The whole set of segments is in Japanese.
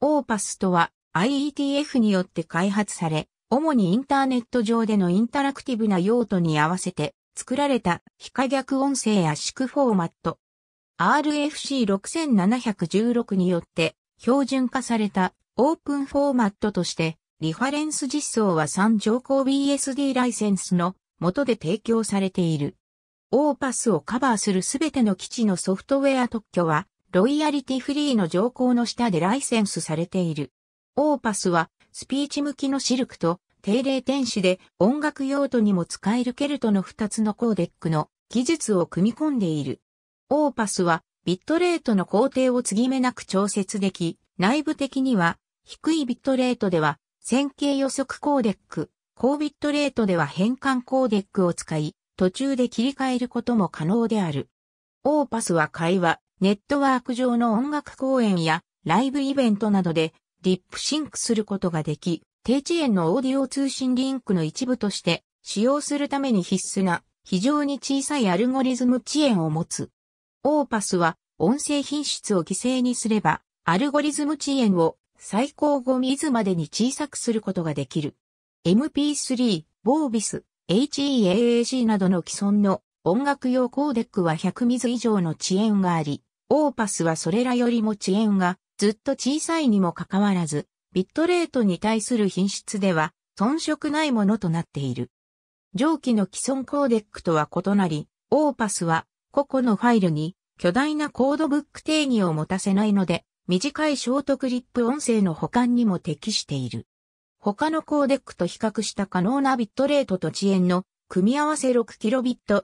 オーパスとは IETF によって開発され、主にインターネット上でのインタラクティブな用途に合わせて作られた非可逆音声圧縮フォーマット。RFC6716 によって標準化されたオープンフォーマットとして、リファレンス実装は3乗項 BSD ライセンスの元で提供されている。オーパスをカバーするすべての基地のソフトウェア特許はロイヤリティフリーの条項の下でライセンスされている。オーパスは、スピーチ向きのシルクと、定例天使で音楽用途にも使えるケルトの2つのコーデックの技術を組み込んでいる。オーパスは、ビットレートの工程を継ぎ目なく調節でき、内部的には、低いビットレートでは、線形予測コーデック、高ビットレートでは変換コーデックを使い、途中で切り替えることも可能である。オーパスは会話、ネットワーク上の音楽公演やライブイベントなどでリップシンクすることができ、低遅延のオーディオ通信リンクの一部として使用するために必須な非常に小さいアルゴリズム遅延を持つ。オーパスは音声品質を犠牲にすればアルゴリズム遅延を最高5ミズまでに小さくすることができる。MP3、ボービス、HEAAC などの既存の音楽用コーデックは100ミズ以上の遅延があり、オーパスはそれらよりも遅延がずっと小さいにもかかわらず、ビットレートに対する品質では遜色ないものとなっている。上記の既存コーデックとは異なり、オーパスは個々のファイルに巨大なコードブック定義を持たせないので、短いショートクリップ音声の保管にも適している。他のコーデックと比較した可能なビットレートと遅延の組み合わせ 6kbps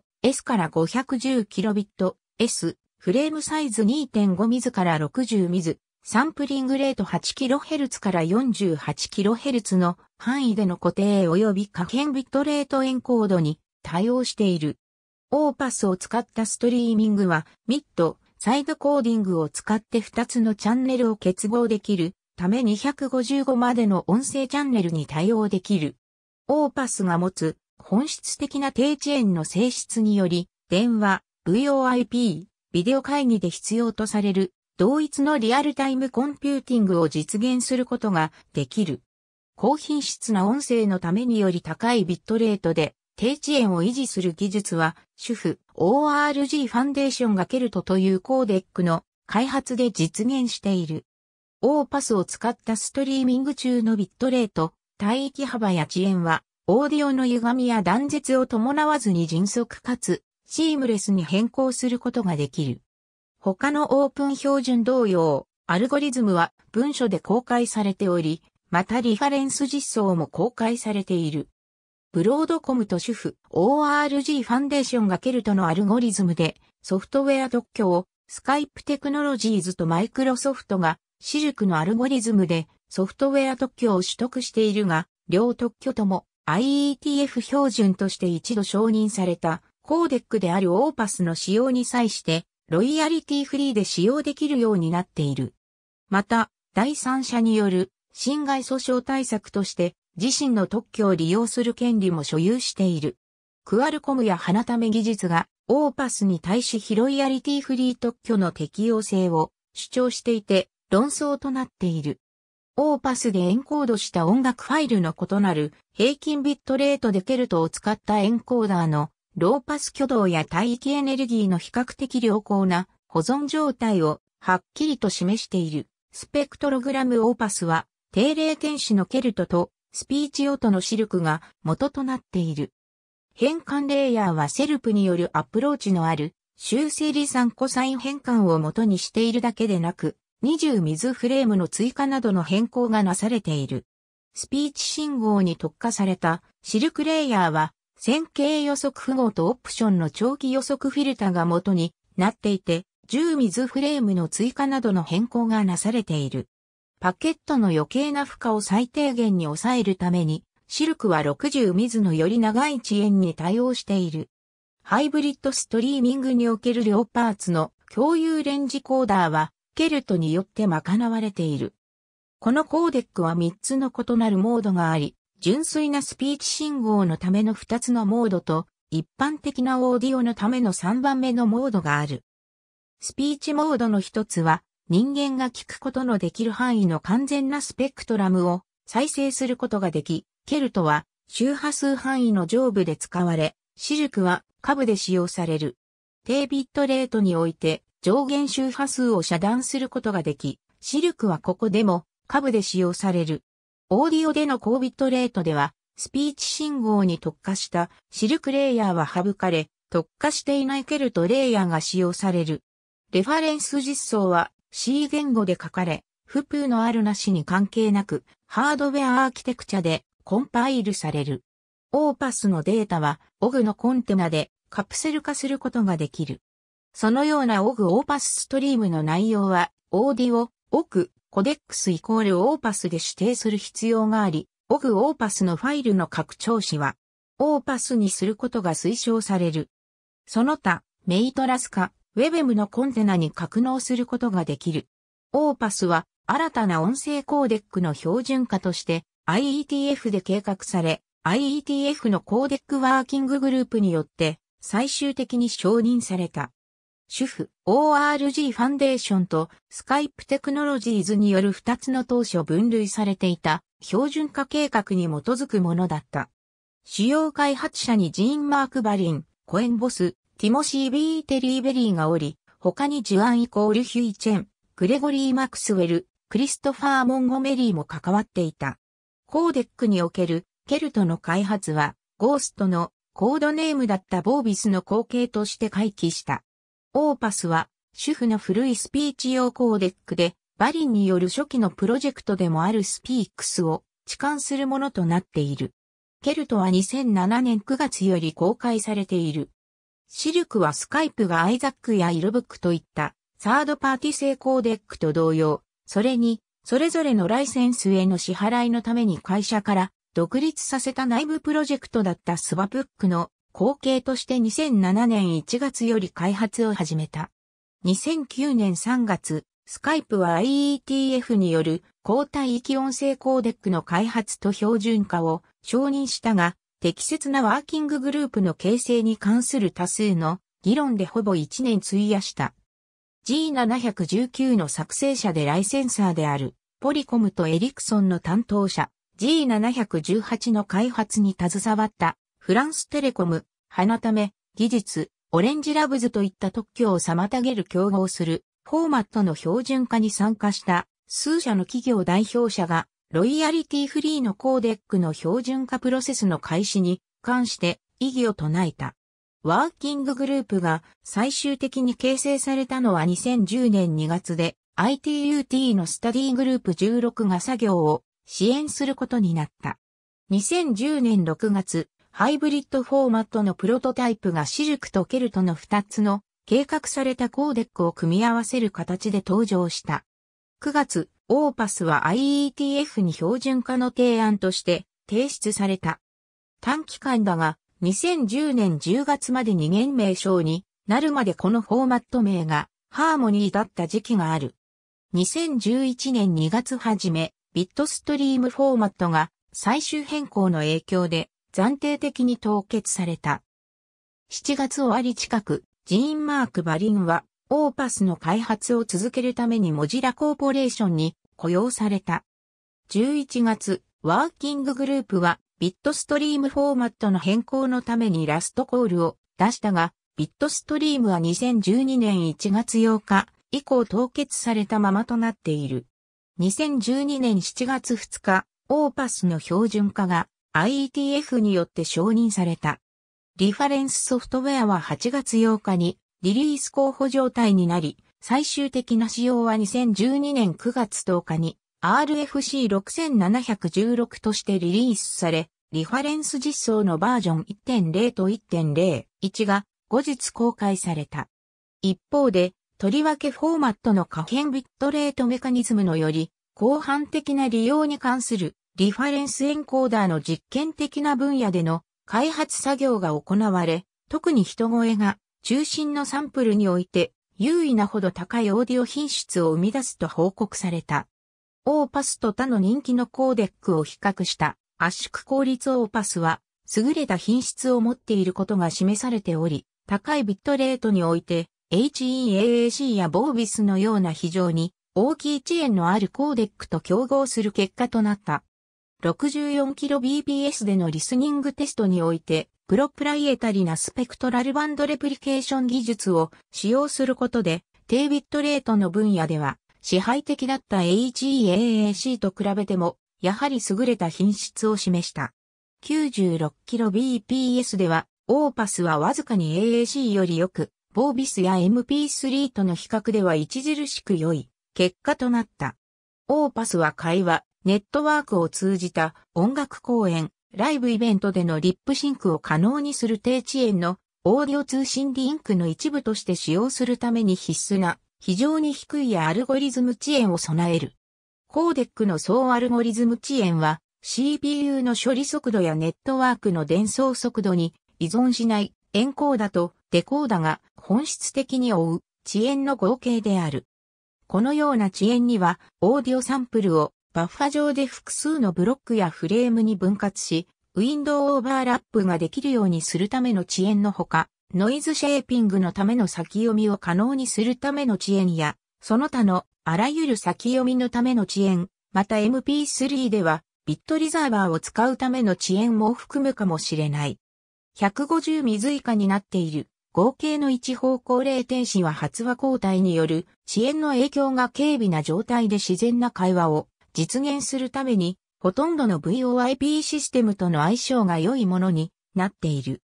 から 510kbps フレームサイズ2.5ミズから60ミズ、サンプリングレート 8kHz から 48kHz の範囲での固定及び可変ビットレートエンコードに対応している。オーパスを使ったストリーミングは、ミッド、サイドコーディングを使って2つのチャンネルを結合できるため255までの音声チャンネルに対応できる。オーパスが持つ本質的な低遅延の性質により、電話、VOIP、ビデオ会議で必要とされる同一のリアルタイムコンピューティングを実現することができる。高品質な音声のためにより高いビットレートで低遅延を維持する技術は、主婦 ORG ファンデーションがケルトというコーデックの開発で実現している。オーパスを使ったストリーミング中のビットレート、帯域幅や遅延は、オーディオの歪みや断絶を伴わずに迅速かつシームレスに変更することができる。他のオープン標準同様、アルゴリズムは文書で公開されており、またリファレンス実装も公開されている。ブロードコムと主婦 ORG ファンデーションがケルトのアルゴリズムでソフトウェア特許をスカイプテクノロジーズとマイクロソフトがシルクのアルゴリズムでソフトウェア特許を取得しているが、両特許とも IETF 標準として一度承認されたコーデックであるオーパスの使用に際して、ロイヤリティフリーで使用できるようになっている。また、第三者による侵害訴訟対策として、自身の特許を利用する権利も所有している。クアルコムや花ため技術が、オーパスに対しヒロイヤリティフリー特許の適用性を主張していて、論争となっている。オーパスでエンコードした音楽ファイルの異なる平均ビットレートでケルトを使ったエンコーダーのローパス挙動や帯域エネルギーの比較的良好な保存状態をはっきりと示している。スペクトログラムオーパスは定例原子のケルトとスピーチオのシルクが元となっている。変換レイヤーはセルプによるアプローチのある修正理算コサイン変換を元にしているだけでなく、20水フレームの追加などの変更がなされている。スピーチ信号に特化されたシルクレイヤーは線形予測符号とオプションの長期予測フィルタが元になっていて、10水フレームの追加などの変更がなされている。パケットの余計な負荷を最低限に抑えるために、シルクは60水のより長い遅延に対応している。ハイブリッドストリーミングにおける両パーツの共有レンジコーダーは、ケルトによって賄われている。このコーデックは3つの異なるモードがあり、純粋なスピーチ信号のための2つのモードと、一般的なオーディオのための3番目のモードがある。スピーチモードの一つは、人間が聞くことのできる範囲の完全なスペクトラムを再生することができ、ケルトは周波数範囲の上部で使われ、シルクは下部で使用される。低ビットレートにおいて上限周波数を遮断することができ、シルクはここでも下部で使用される。オーディオでの高ビットレートでは、スピーチ信号に特化したシルクレイヤーは省かれ、特化していないケルトレイヤーが使用される。レファレンス実装は C 言語で書かれ、フプーのあるなしに関係なく、ハードウェアアーキテクチャでコンパイルされる。オーパスのデータは、オグのコンテナでカプセル化することができる。そのようなオグオーパスストリームの内容は、オーディオ、オク、コデックスイコールオーパスで指定する必要があり、オグオーパスのファイルの拡張子は、オーパスにすることが推奨される。その他、メイトラスか、ウェベムのコンテナに格納することができる。オーパスは、新たな音声コーデックの標準化として、IETF で計画され、IETF のコーデックワーキンググループによって、最終的に承認された。主婦 ORG ファンデーションとスカイプテクノロジーズによる2つの当初分類されていた標準化計画に基づくものだった。主要開発者にジーン・マーク・バリン、コエン・ボス、ティモシー・ビーテリー・ベリーがおり、他にジュアン・イコール・ヒュイ・チェン、グレゴリー・マクスウェル、クリストファー・モンゴメリーも関わっていた。コーデックにおけるケルトの開発は、ゴーストのコードネームだったボービスの後継として回帰した。オーパスは、主婦の古いスピーチ用コーデックで、バリンによる初期のプロジェクトでもあるスピークスを置換するものとなっている。ケルトは2007年9月より公開されている。シルクはスカイプがアイザックやイロブックといったサードパーティ製コーデックと同様、それに、それぞれのライセンスへの支払いのために会社から独立させた内部プロジェクトだったスワブックの後継として2007年1月より開発を始めた。2009年3月、スカイプは IETF による高帯域音声コーデックの開発と標準化を承認したが、適切なワーキンググループの形成に関する多数の議論でほぼ1年費やした。G719 の作成者でライセンサーであるポリコムとエリクソンの担当者 G718 の開発に携わったフランステレコム、花ため、技術、オレンジラブズといった特許を妨げる競合するフォーマットの標準化に参加した数社の企業代表者がロイヤリティフリーのコーデックの標準化プロセスの開始に関して異議を唱えた。ワーキンググループが最終的に形成されたのは2010年2月で ITUT のスタディグループ16が作業を支援することになった。2010年6月、ハイブリッドフォーマットのプロトタイプがシルクとケルトの2つの計画されたコーデックを組み合わせる形で登場した。9月、オーパスは IETF に標準化の提案として提出された。短期間だが、2010年10月までに現名称になるまでこのフォーマット名がハーモニーだった時期がある。2011年2月はじめ、ビットストリームフォーマットが最終変更の影響で暫定的に凍結された。7月終わり近く、ジーン・マーク・バリンは、オーパスの開発を続けるためにモジラコーポレーションに雇用された。11月、ワーキンググループは、ビットストリームフォーマットの変更のためにラストコールを出したが、ビットストリームは2012年1月8日以降凍結されたままとなっている。2012年7月2日、オーパスの標準化が IETF によって承認された。リファレンスソフトウェアは8月8日にリリース候補状態になり、最終的な仕様は2012年9月10日に RFC6716 としてリリースされ、リファレンス実装のバージョン1.0と1.01が後日公開された。一方で、とりわけフォーマットの可変ビットレートメカニズムのより、広範的な利用に関するリファレンスエンコーダーの実験的な分野での開発作業が行われ、特に人声が中心のサンプルにおいて優位なほど高いオーディオ品質を生み出すと報告された。オーパスと他の人気のコーデックを比較した圧縮効率オーパスは優れた品質を持っていることが示されており、高いビットレートにおいて HEAAC やボービスのような非常に大きい遅延のあるコーデックと競合する結果となった。64kbps でのリスニングテストにおいて、プロプライエタリなスペクトラルバンドレプリケーション技術を使用することで、低ビットレートの分野では、支配的だった HEAAC と比べても、やはり優れた品質を示した。96kbps では、オーパスはわずかに AAC よりよく、ボービスや MP3 との比較では著しく良い結果となった。オーパスは会話、ネットワークを通じた音楽公演、ライブイベントでのリップシンクを可能にする低遅延のオーディオ通信リンクの一部として使用するために必須な非常に低いアルゴリズム遅延を備える。コーデックの総アルゴリズム遅延は CPU の処理速度やネットワークの伝送速度に依存しないエンコーダとデコーダが本質的に追う遅延の合計である。このような遅延にはオーディオサンプルをバッファ上で複数のブロックやフレームに分割し、ウィンドウオーバーラップができるようにするための遅延のほか、ノイズシェーピングのための先読みを可能にするための遅延や、その他のあらゆる先読みのための遅延、また MP3 ではビットリザーバーを使うための遅延も含むかもしれない。150水以下になっている合計の一方向0天使は発話交代による遅延の影響が軽微な状態で自然な会話を実現するために、ほとんどの VoIP システムとの相性が良いものになっている。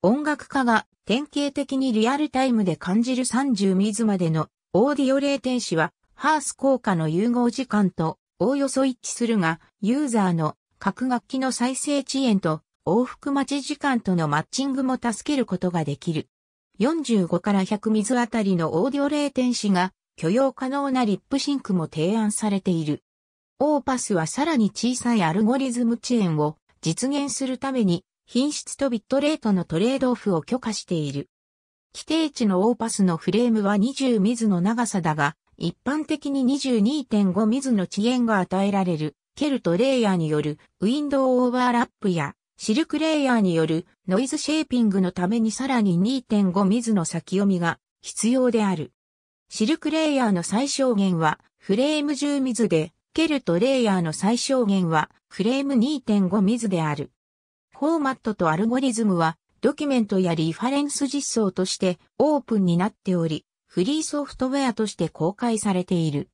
音楽家が典型的にリアルタイムで感じる30ミズまでのオーディオ0点子は、ハース効果の融合時間とおおよそ一致するが、ユーザーの各楽器の再生遅延と往復待ち時間とのマッチングも助けることができる。45から100ミズあたりのオーディオ0点子が許容可能なリップシンクも提案されている。オーパスはさらに小さいアルゴリズム遅延を実現するために品質とビットレートのトレードオフを許可している。規定値のオーパスのフレームは20ミズの長さだが、一般的に22.5ミズの遅延が与えられる、ケルトレイヤーによるウィンドウオーバーラップやシルクレイヤーによるノイズシェーピングのためにさらに2.5ミズの先読みが必要である。シルクレイヤーの最小限はフレーム10ミズでケルトレイヤーの最小限はフレーム2.5ミズである。フォーマットとアルゴリズムはドキュメントやリファレンス実装としてオープンになっており、フリーソフトウェアとして公開されている。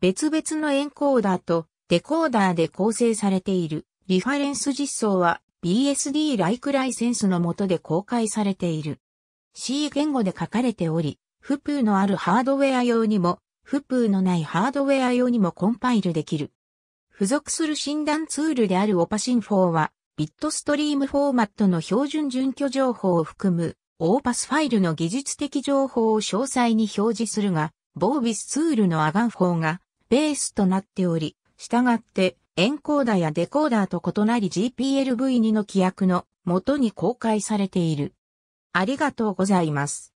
別々のエンコーダーとデコーダーで構成されているリファレンス実装は BSD ライクライセンスの下で公開されている。C 言語で書かれており、フプのあるハードウェア用にもフプーのないハードウェア用にもコンパイルできる。付属する診断ツールであるオパシン4は、ビットストリームフォーマットの標準準拠情報を含む、オーパスファイルの技術的情報を詳細に表示するが、ボービスツールのアガン4がベースとなっており、従ってエンコーダやデコーダーと異なり GPLV2 の規約の元に公開されている。ありがとうございます。